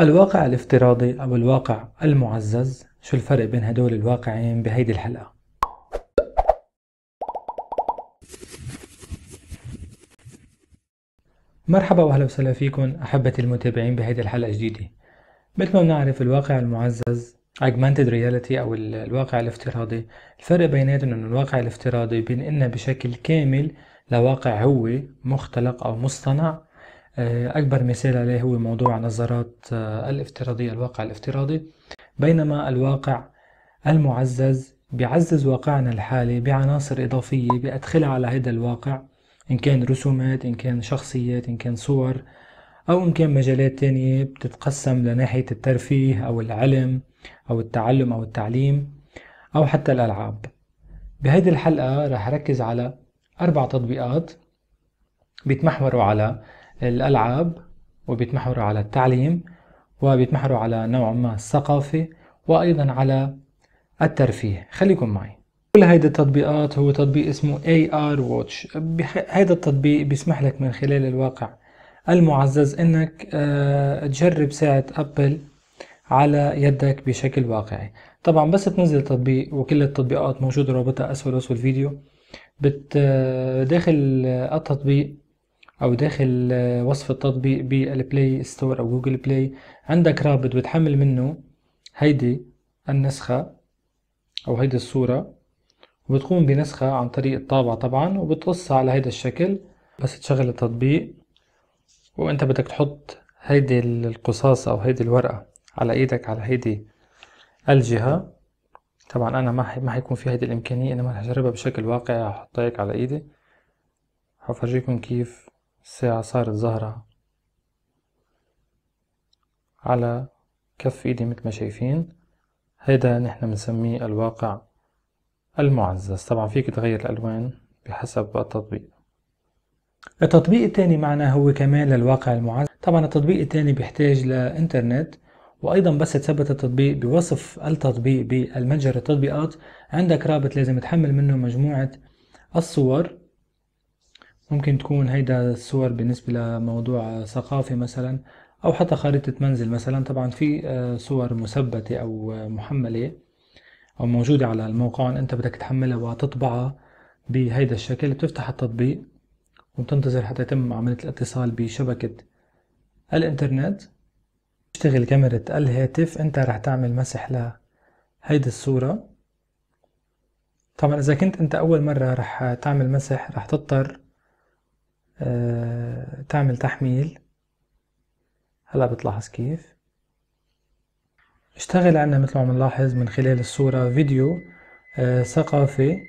الواقع الافتراضي أو الواقع المعزز شو الفرق بين هدول الواقعين بهيدي الحلقة مرحبا واهلا وسهلا فيكم احبتي المتابعين بهيدي الحلقه الجديده مثل ما بنعرف الواقع المعزز augmented reality او الواقع الافتراضي الفرق بيناتهم انه الواقع الافتراضي بينقلنا بشكل كامل لواقع هو مختلق او مصطنع آه، أكبر مثال عليه هو موضوع النظارات آه، الافتراضية الواقع الافتراضي بينما الواقع المعزز بيعزز واقعنا الحالي بعناصر إضافية بأدخلها على هذا الواقع إن كان رسومات إن كان شخصيات إن كان صور أو إن كان مجالات تانية بتتقسم لناحية الترفيه أو العلم أو التعلم أو التعليم أو حتى الألعاب بهذه الحلقة رح ركز على أربع تطبيقات بيتمحوروا على الألعاب وبيتمحوروا على التعليم وبيتمحوروا على نوع ما الثقافة وأيضا على الترفيه خليكم معي كل هيدا التطبيقات هو تطبيق اسمه AR Watch هيدا التطبيق بيسمح لك من خلال الواقع المعزز انك آه، تجرب ساعة ابل على يدك بشكل واقعي طبعا بس تنزل التطبيق وكل التطبيقات موجودة رابطها اسفل وصف الفيديو بت داخل التطبيق او داخل آه، وصف التطبيق بالبلاي ستور او جوجل بلاي عندك رابط بتحمل منه هيدي النسخة او هيدي الصورة وبتقوم بنسخة عن طريق الطابعة طبعا وبتقصها على هيدا الشكل بس تشغل التطبيق وانت بدك تحط هيدي القصاصة او هيدي الورقة على ايدك على هيدي الجهة طبعا انا ما ما حيكون في هيدي الامكانية انما رح اجربها بشكل واقعي احطها هيك على ايدي حفرجيكم كيف الساعة صارت زهرة على كف ايدي مثل ما شايفين هيدا نحن بنسميه الواقع المعزز طبعا فيك تغير الألوان بحسب التطبيق التطبيق الثاني معنا هو كمان للواقع المعزز طبعا التطبيق الثاني بيحتاج لإنترنت وايضا بس تثبت التطبيق بوصف التطبيق بالمتجر التطبيقات عندك رابط لازم تحمل منه مجموعه الصور ممكن تكون هيدا الصور بالنسبة لموضوع ثقافي مثلا أو حتى خريطة منزل مثلا طبعا في آه، صور مثبتة أو محملة أو موجودة على الموقع أنت بدك تحملها وتطبعها بهيدا الشكل بتفتح التطبيق وبتنتظر حتى يتم عملية الاتصال بشبكة الإنترنت تشتغل كاميرا الهاتف أنت رح تعمل مسح لهيدي الصورة طبعا إذا كنت أنت أول مرة رح تعمل مسح رح تضطر آه، تعمل تحميل هلا بتلاحظ كيف اشتغل عنا مثل ما بنلاحظ من خلال الصورة فيديو آه، ثقافي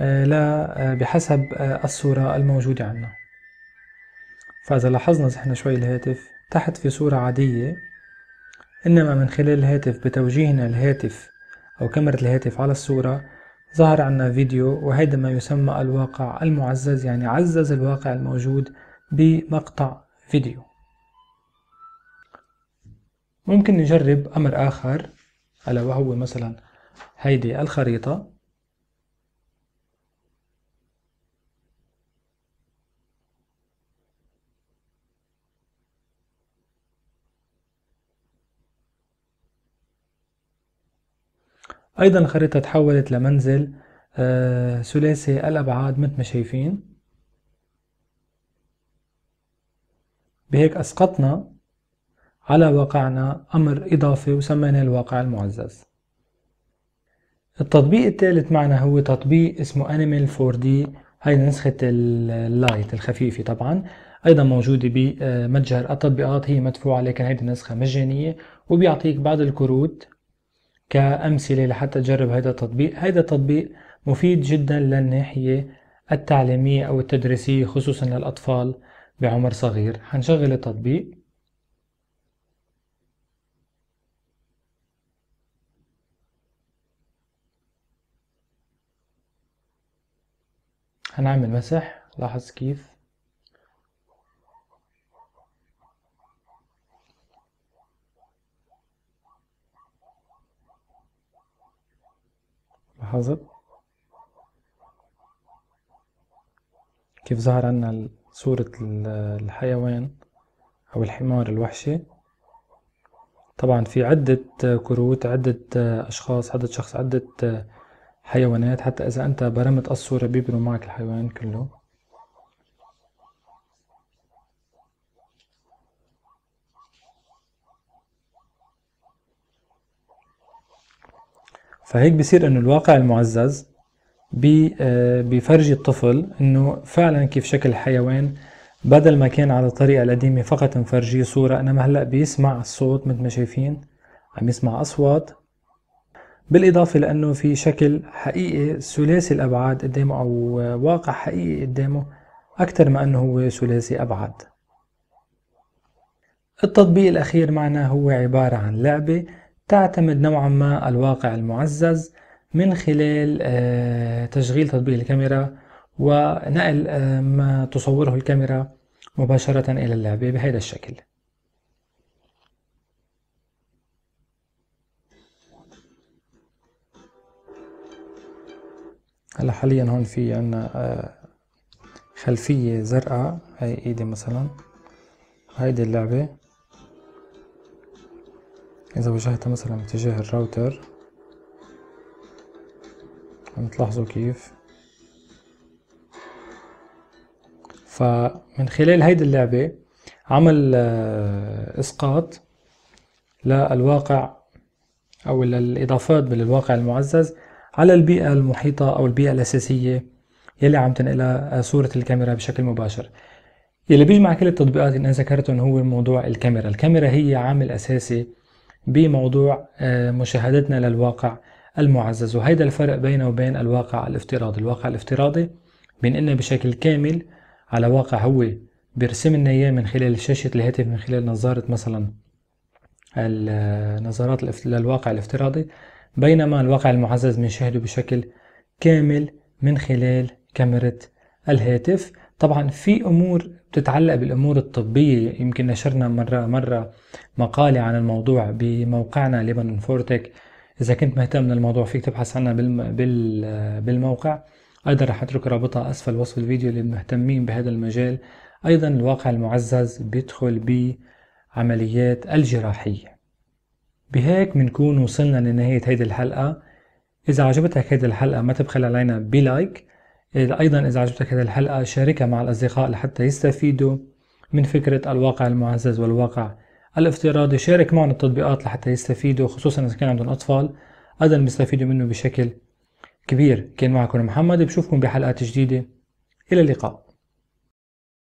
آه، لا بحسب الصورة الموجودة عنا فإذا لاحظنا احنا شوي الهاتف تحت في صورة عادية إنما من خلال الهاتف بتوجيهنا الهاتف أو كاميرا الهاتف على الصورة ظهر عنا فيديو وهذا ما يسمى الواقع المعزز يعني عزز الواقع الموجود بمقطع فيديو ممكن نجرب أمر آخر ألا وهو مثلا هيدي الخريطة أيضا الخريطة تحولت لمنزل آه، ثلاثي الأبعاد مثل ما شايفين بهيك أسقطنا على واقعنا أمر إضافي وسميناه الواقع المعزز التطبيق الثالث معنا هو تطبيق اسمه Animal 4D هاي نسخة اللايت الخفيفة طبعا ايضا موجودة بمتجر التطبيقات هي مدفوعة لكن هيدي النسخة مجانية وبيعطيك بعض الكروت كأمثلة لحتى تجرب هذا التطبيق هذا التطبيق مفيد جدا للناحية التعليمية أو التدريسية خصوصا للأطفال بعمر صغير حنشغل التطبيق هنعمل مسح لاحظ كيف حاضر كيف ظهر عنا صورة الحيوان أو الحمار الوحشي طبعا في عدة كروت عدة أشخاص عدة شخص عدة حيوانات حتى إذا أنت برمت الصورة بيبنوا معك الحيوان كله فهيك بصير انه الواقع المعزز بي آه، بفرجي الطفل انه فعلا كيف شكل الحيوان بدل ما كان على الطريقة القديمة فقط مفرجيه صورة انما هلا بيسمع الصوت مثل ما شايفين عم يسمع اصوات بالاضافة لانه في شكل حقيقي ثلاثي الابعاد قدامه او واقع حقيقي قدامه اكثر ما انه هو ثلاثي ابعاد التطبيق الاخير معنا هو عبارة عن لعبة تعتمد نوعا ما الواقع المعزز من خلال آه، تشغيل تطبيق الكاميرا ونقل آه، ما تصوره الكاميرا مباشرة إلى اللعبة بهذا الشكل هلا حاليا هون في عنا آه، خلفية زرقاء هاي ايدي مثلا هيدي اللعبة إذا وجهتها مثلا باتجاه الراوتر عم تلاحظوا كيف فمن خلال هيدي اللعبة عمل آه، إسقاط للواقع أو للإضافات بالواقع المعزز على البيئة المحيطة أو البيئة الأساسية يلي عم تنقلها آه، صورة الكاميرا بشكل مباشر يلي بيجمع كل التطبيقات اللي أنا ذكرتهم هو موضوع الكاميرا الكاميرا هي عامل أساسي بموضوع آه، مشاهدتنا للواقع المعزز وهيدا الفرق بينه وبين الواقع الافتراضي الواقع الافتراضي بينقلنا بشكل كامل على واقع هو بيرسم لنا اياه من خلال شاشة الهاتف من خلال نظارة مثلا النظارات آه، للواقع الافتراضي بينما الواقع المعزز بنشاهده بشكل كامل من خلال كاميرا الهاتف طبعا في امور بتتعلق بالامور الطبيه يمكن نشرنا مره مره مقاله عن الموضوع بموقعنا لبنان فورتك اذا كنت مهتم للموضوع فيك تبحث عنها بالموقع ايضا رح اترك رابطها اسفل وصف الفيديو للمهتمين بهذا المجال ايضا الواقع المعزز بيدخل بعمليات الجراحيه بهيك بنكون وصلنا لنهايه هيدي الحلقه اذا عجبتك هيدي الحلقه ما تبخل علينا بلايك إذا أيضا إذا عجبتك هذه الحلقة شاركها مع الأصدقاء لحتى يستفيدوا من فكرة الواقع المعزز والواقع الافتراضي شارك معهم التطبيقات لحتى يستفيدوا خصوصا إذا كان عندهم أطفال أيضا بيستفيدوا منه بشكل كبير كان معكم محمد بشوفكم بحلقات جديدة إلى اللقاء